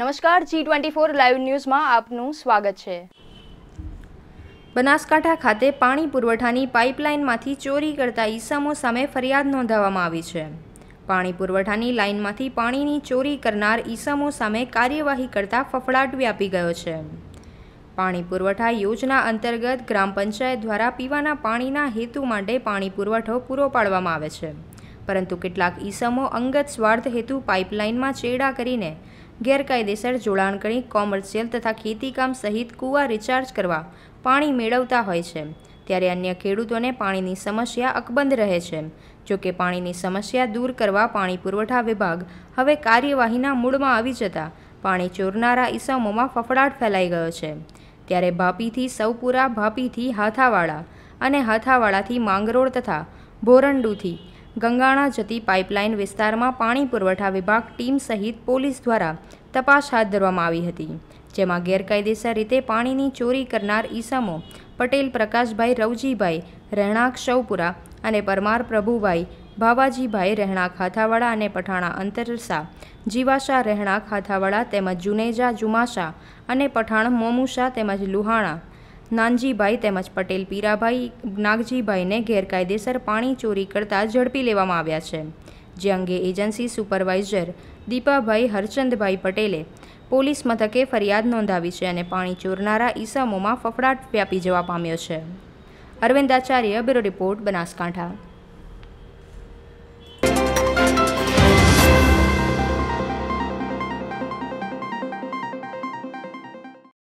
નમસ્કાર G twenty four live ન્યૂઝમાં આપનું સ્વાગત છે બનાસકાંઠા ખાતે પાણી પુરવઠાની પાઇપલાઇનમાંથી ચોરી કરતા ઈસમો સામે ફરિયાદ નોંધાવવામાં આવી છે પાણી પુરવઠાની લાઇનમાંથી પાણીની ચોરી કરનાર ઈસમો સામે કાર્યવાહી કરતા ફફડાટ વ્યાપી ગયો છે પાણી પુરવઠા યોજના અંતર્ગત ગ્રામ પંચાયત દ્વારા પીવાના પાણીના હેતુ માટે પાણી પુરવઠો પૂરો પાડવામાં આવે છે પરંતુ કેટલાક ઈસમો અંગત સ્વાર્થ હેતુ પાઇપલાઇનમાં ચેડા કરીને ગેરકાયદેસર જોડાણ કરી કોમર્શિયલ તથા ખેતીકામ સહિત કૂવા રિચાર્જ કરવા પાણી મેળવતા હોય છે ત્યારે અન્ય ખેડૂતોને પાણીની સમસ્યા અકબંધ રહે છે જો કે પાણીની સમસ્યા દૂર કરવા પાણી પુરવઠા વિભાગ હવે કાર્યવાહીના મૂળમાં આવી જતા પાણી ચોરનારા ઈસમોમાં ફફડાટ ફેલાઈ ગયો છે ત્યારે ભાપીથી સૌપુરા ભાપીથી હાથાવાડા અને હાથાવાડાથી માંગરોળ તથા ભોરંડુથી ગંગાણા જતી પાઇપલાઇન વિસ્તારમાં પાણી પુરવઠા વિભાગ ટીમ સહિત પોલીસ દ્વારા તપાસ હાથ ધરવામાં આવી હતી જેમાં ગેરકાયદેસર રીતે પાણીની ચોરી કરનાર ઈસમો પટેલ પ્રકાશભાઈ રવજીભાઈ રહેણાંક શવપુરા અને પરમાર પ્રભુભાઈ ભાવાજીભાઈ રહેણાંક હાથાવાડા અને પઠાણા અંતરસા જીવાશા રહેણાંક હાથાવાડા તેમજ જુનેજા જુમાશા અને પઠાણ મોમુશા તેમજ લુહાણા નાનજીભાઈ તેમજ પટેલ પીરાભાઈ નાગજીભાઈને ગેરકાયદેસર પાણી ચોરી કરતા ઝડપી લેવામાં આવ્યા છે જે અંગે એજન્સી સુપરવાઇઝર દીપાભાઈ હરચંદભાઈ પટેલે પોલીસ મથકે ફરિયાદ નોંધાવી છે અને પાણી ચોરનારા ઈસમોમાં ફફડાટ વ્યાપી જવા પામ્યો છે અરવિંદાચાર્ય બ્યુરો રિપોર્ટ બનાસકાંઠા